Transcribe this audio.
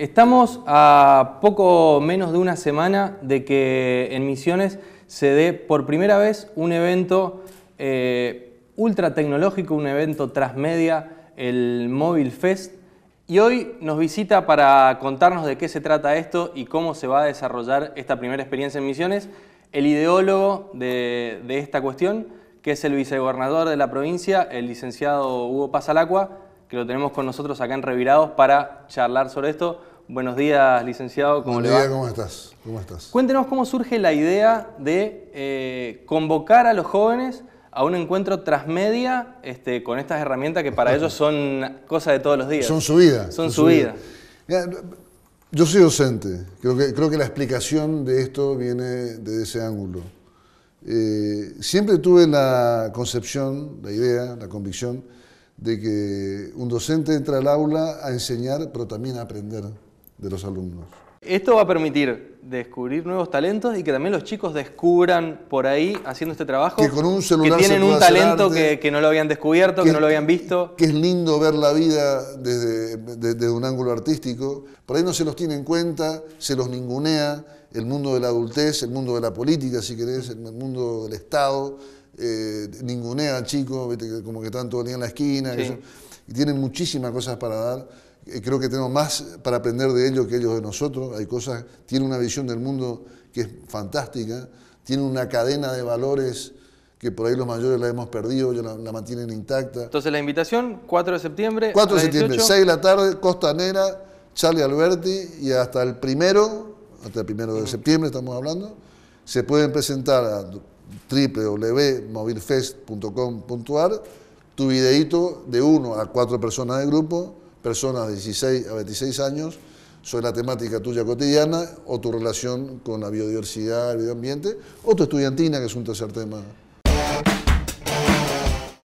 Estamos a poco menos de una semana de que en Misiones se dé por primera vez un evento eh, ultra tecnológico, un evento transmedia, el Móvil Fest. Y hoy nos visita para contarnos de qué se trata esto y cómo se va a desarrollar esta primera experiencia en Misiones, el ideólogo de, de esta cuestión, que es el vicegobernador de la provincia, el licenciado Hugo Pasalacua, que lo tenemos con nosotros acá en Revirados para charlar sobre esto. Buenos días, licenciado. ¿Cómo Buenos días, ¿cómo estás? estás? Cuéntenos cómo surge la idea de eh, convocar a los jóvenes a un encuentro transmedia este, con estas herramientas que para ellos son cosa de todos los días. Son su vida. Son, su, vida. yo soy docente. Creo que, la explicación de esto viene de ese ángulo. Eh, siempre tuve la concepción, la idea, la convicción de que un docente entra al aula a enseñar, pero también a aprender de los alumnos. Esto va a permitir descubrir nuevos talentos y que también los chicos descubran por ahí haciendo este trabajo que, con un tienen un talento que, que, no lo habían descubierto, que, no lo habían visto. Que es lindo ver la vida desde, desde un ángulo artístico. Por ahí no se los tiene en cuenta, se los ningunea el mundo de la adultez, el mundo de la política, si querés, el mundo del Estado. Eh, ningunea chicos, como que están todo en la esquina. Y tienen muchísimas cosas para dar eh, creo que tenemos más para aprender de ellos que ellos de nosotros. Hay cosas, tienen una visión del mundo que es fantástica, tienen una cadena de valores que por ahí los mayores la hemos perdido, ellos la, mantienen intacta. Entonces la invitación, 4 de septiembre. 4 de septiembre, 6 de la tarde, Costanera, Charlie Alberti, y hasta el primero, hasta el primero de septiembre estamos hablando, se pueden presentar a www.movilfest.com.ar tu videíto de uno a cuatro personas del grupo personas de 16 a 26 años sobre la temática tuya cotidiana o tu relación con la biodiversidad, el medio ambiente, o tu estudiantina, que es un tercer tema.